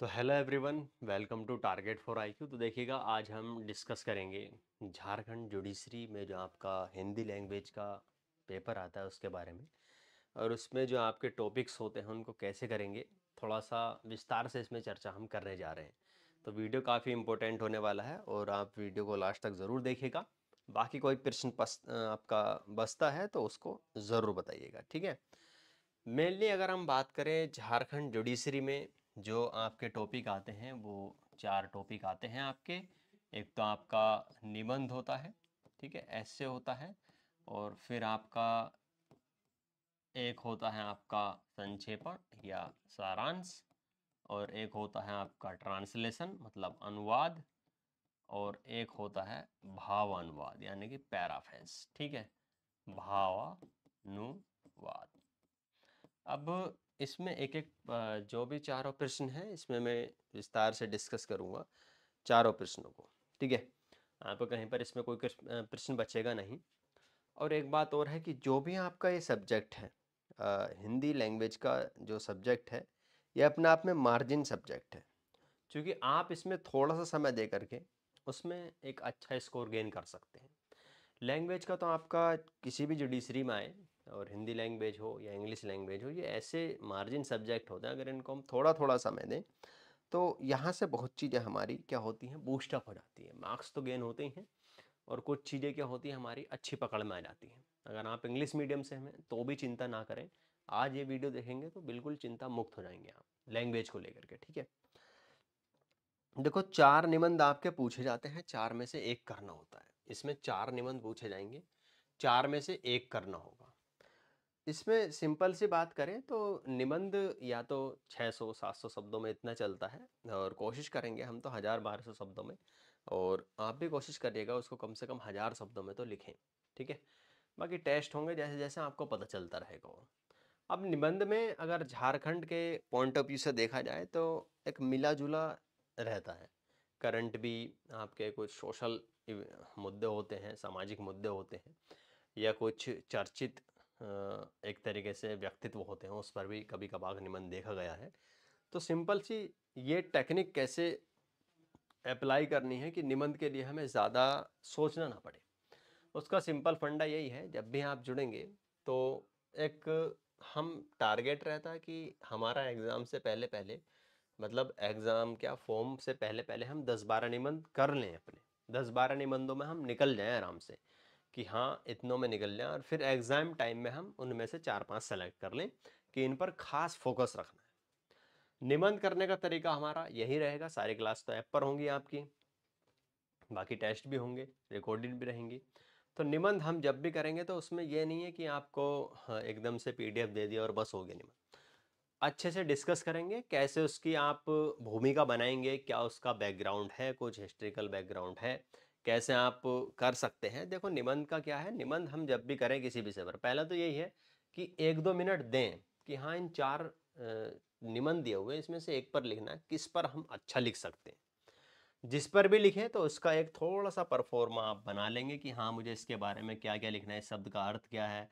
तो hello everyone welcome to target for IQ तो देखिएगा आज हम डिस्कस करेंगे झारखंड जुडिशरी में जो आपका हिंदी लैंग्वेज का पेपर आता है उसके बारे में और उसमें जो आपके टॉपिक्स होते हैं उनको कैसे करेंगे थोड़ा सा विस्तार से इसमें चर्चा हम करने जा रहे हैं तो वीडियो काफ़ी इंपॉर्टेंट होने वाला है और आप वीडियो को लास्ट तक ज़रूर देखिएगा बाकी कोई प्रश्न आपका बसता है तो उसको ज़रूर बताइएगा ठीक है मेनली अगर हम बात करें झारखंड जुडिशरी में जो आपके टॉपिक आते हैं वो चार टॉपिक आते हैं आपके एक तो आपका निबंध होता है ठीक है ऐसे होता है और फिर आपका एक होता है आपका संक्षेपण या सारांश और एक होता है आपका ट्रांसलेशन मतलब अनुवाद और एक होता है भाव अनुवाद यानी कि पैराफेस ठीक है भावानुवाद अब इसमें एक एक जो भी चारों प्रश्न है इसमें मैं विस्तार से डिस्कस करूँगा चारों प्रश्नों को ठीक है आप कहीं पर इसमें कोई प्रश्न बचेगा नहीं और एक बात और है कि जो भी आपका ये सब्जेक्ट है आ, हिंदी लैंग्वेज का जो सब्जेक्ट है ये अपने आप में मार्जिन सब्जेक्ट है क्योंकि आप इसमें थोड़ा सा समय दे करके उसमें एक अच्छा स्कोर गेन कर सकते हैं लैंग्वेज का तो आपका किसी भी जुडिशरी में आए और हिंदी लैंग्वेज हो या इंग्लिश लैंग्वेज हो ये ऐसे मार्जिन सब्जेक्ट होते हैं अगर इनको हम थोड़ा थोड़ा समय दें तो यहाँ से बहुत चीज़ें हमारी क्या होती हैं बूस्टअप हो जाती है मार्क्स तो गेन होते ही हैं और कुछ चीज़ें क्या होती हैं हमारी अच्छी पकड़ में आ जाती हैं अगर आप इंग्लिश मीडियम से हैं तो भी चिंता ना करें आज ये वीडियो देखेंगे तो बिल्कुल चिंता मुक्त हो जाएंगे आप लैंग्वेज को लेकर के ठीक है देखो चार निबंध आपके पूछे जाते हैं चार में से एक करना होता है इसमें चार निबंध पूछे जाएंगे चार में से एक करना होगा इसमें सिंपल सी बात करें तो निबंध या तो 600-700 शब्दों में इतना चलता है और कोशिश करेंगे हम तो हज़ार बारह सौ शब्दों में और आप भी कोशिश करिएगा उसको कम से कम हज़ार शब्दों में तो लिखें ठीक है बाकी टेस्ट होंगे जैसे जैसे आपको पता चलता रहेगा वो अब निबंध में अगर झारखंड के पॉइंट ऑफ व्यू से देखा जाए तो एक मिला जुला रहता है करंट भी आपके कुछ सोशल मुद्दे होते हैं सामाजिक मुद्दे होते हैं या कुछ चर्चित एक तरीके से व्यक्तित्व होते हैं उस पर भी कभी कभार निबंध देखा गया है तो सिंपल सी ये टेक्निक कैसे अप्लाई करनी है कि निबंध के लिए हमें ज़्यादा सोचना ना पड़े उसका सिंपल फंडा यही है जब भी आप जुड़ेंगे तो एक हम टारगेट रहता कि हमारा एग्ज़ाम से पहले पहले मतलब एग्ज़ाम क्या फॉर्म से पहले पहले हम दस बारह निबंध कर लें अपने दस बारह निबंधों में हम निकल जाएं आराम से कि हाँ इतनों में निकल जाएँ और फिर एग्ज़ाम टाइम में हम उनमें से चार पाँच सेलेक्ट कर लें कि इन पर खास फोकस रखना है निबंध करने का तरीका हमारा यही रहेगा सारी क्लास तो ऐप पर होंगी आपकी बाकी टेस्ट भी होंगे रिकॉर्डेड भी रहेंगी तो निबंध हम जब भी करेंगे तो उसमें यह नहीं है कि आपको हाँ, एकदम से पी दे दिया और बस हो गया निबंध अच्छे से डिस्कस करेंगे कैसे उसकी आप भूमिका बनाएंगे क्या उसका बैकग्राउंड है कुछ हिस्ट्रिकल बैकग्राउंड है कैसे आप कर सकते हैं देखो निबंध का क्या है निबंध हम जब भी करें किसी विषय पर पहला तो यही है कि एक दो मिनट दें कि हाँ इन चार निबंध दिए हुए इसमें से एक पर लिखना है किस पर हम अच्छा लिख सकते हैं जिस पर भी लिखें तो उसका एक थोड़ा सा परफॉर्मा आप बना लेंगे कि हाँ मुझे इसके बारे में क्या क्या लिखना है इस शब्द का अर्थ क्या है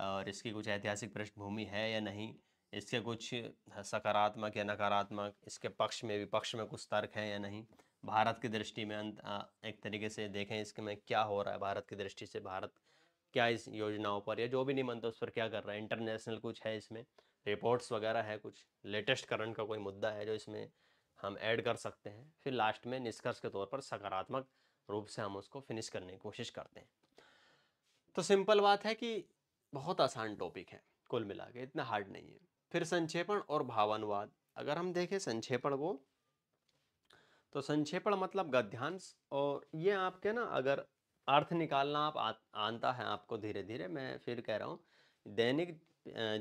और इसकी कुछ ऐतिहासिक पृष्ठभूमि है या नहीं इसके कुछ सकारात्मक या नकारात्मक इसके पक्ष में विपक्ष में कुछ तर्क है या नहीं भारत की दृष्टि में एक तरीके से देखें इसके में क्या हो रहा है भारत की दृष्टि से भारत क्या इस योजनाओं पर या जो भी नहीं मानता उस पर क्या कर रहा है इंटरनेशनल कुछ है इसमें रिपोर्ट्स वगैरह है कुछ लेटेस्ट करंट का कोई मुद्दा है जो इसमें हम ऐड कर सकते हैं फिर लास्ट में निष्कर्ष के तौर पर सकारात्मक रूप से हम उसको फिनिश करने की कोशिश करते हैं तो सिंपल बात है कि बहुत आसान टॉपिक है कुल मिला के इतना हार्ड नहीं है फिर संक्षेपण और भावानुवाद अगर हम देखें संक्षेपण को तो संक्षेपण मतलब गद्यांश और ये आपके ना अगर अर्थ निकालना आप आता आनता है आपको धीरे धीरे मैं फिर कह रहा हूँ दैनिक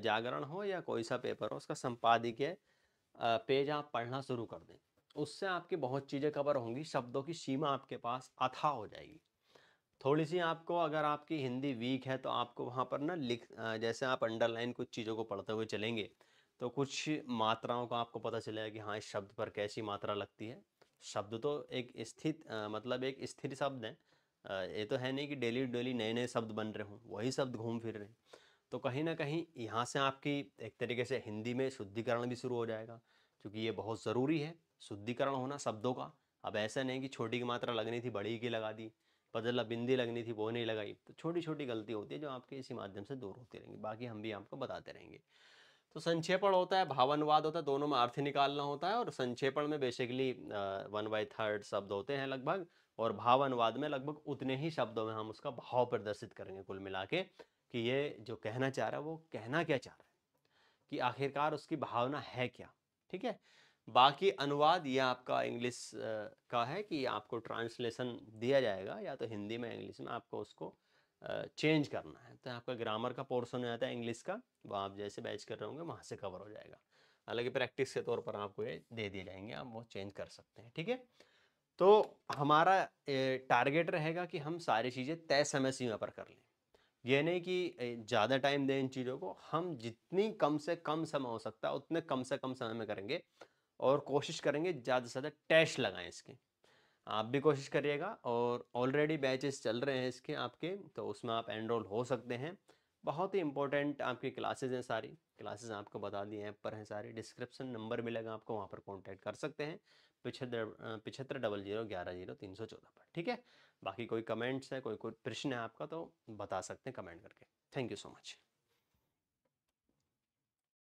जागरण हो या कोई सा पेपर हो उसका संपादकीय पेज आप पढ़ना शुरू कर दें उससे आपकी बहुत चीज़ें कवर होंगी शब्दों की सीमा आपके पास अथा हो जाएगी थोड़ी सी आपको अगर आपकी हिंदी वीक है तो आपको वहाँ पर ना लिख जैसे आप अंडरलाइन कुछ चीज़ों को पढ़ते हुए चलेंगे तो कुछ मात्राओं का आपको पता चलेगा कि हाँ इस शब्द पर कैसी मात्रा लगती है शब्द तो एक स्थित मतलब एक स्थिर शब्द है ये तो है नहीं कि डेली डेली नए नए शब्द बन रहे हों वही शब्द घूम फिर रहे हैं तो कहीं ना कहीं यहाँ से आपकी एक तरीके से हिंदी में शुद्धिकरण भी शुरू हो जाएगा क्योंकि ये बहुत ज़रूरी है शुद्धिकरण होना शब्दों का अब ऐसा नहीं कि छोटी की मात्रा लगनी थी बड़ी की लगा दी पदला बिंदी लगनी थी वो नहीं लगाई तो छोटी छोटी गलती होती है जो आपके इसी माध्यम से दूर होती रहेंगी बाकी हम भी आपको बताते रहेंगे तो संक्षेपण होता है भावनवाद होता है दोनों में अर्थ निकालना होता है और संक्षेपण में बेसिकली वन बाई थर्ड शब्द होते हैं लगभग और अनुवाद में लगभग उतने ही शब्दों में हम उसका भाव प्रदर्शित करेंगे कुल मिला के कि ये जो कहना चाह रहा है वो कहना क्या चाह रहा है कि आखिरकार उसकी भावना है क्या ठीक है बाकी अनुवाद ये आपका इंग्लिश का है कि आपको ट्रांसलेशन दिया जाएगा या तो हिंदी में इंग्लिश में आपको उसको चेंज करना है तो आपका ग्रामर का पोर्सन हो जाता है इंग्लिश का वो आप जैसे बैच कर रहे होंगे वहाँ से कवर हो जाएगा हालांकि प्रैक्टिस के तौर पर आपको ये दे दिए जाएंगे आप वो चेंज कर सकते हैं ठीक है तो हमारा टारगेट रहेगा कि हम सारी चीज़ें तय समय सीमा पर कर लें ये नहीं कि ज़्यादा टाइम दें इन चीज़ों को हम जितनी कम से कम समय हो सकता है उतने कम से कम समय में करेंगे और कोशिश करेंगे ज़्यादा से ज़्यादा टेस्ट लगाएं इसके आप भी कोशिश करिएगा और ऑलरेडी बैचेस चल रहे हैं इसके आपके तो उसमें आप एनरोल हो सकते हैं बहुत ही इंपॉर्टेंट आपकी क्लासेज हैं सारी क्लासेज आपको बता दी ऐप पर हैं सारी डिस्क्रिप्शन नंबर मिलेगा आपको वहाँ पर कॉन्टैक्ट कर सकते हैं पिछहत्तर पिछहत्तर डबल जीरो ग्यारह जीरो तीन सौ चौदह पर ठीक है बाकी कोई कमेंट्स है कोई कोई प्रश्न है आपका तो बता सकते हैं कमेंट करके थैंक यू सो मच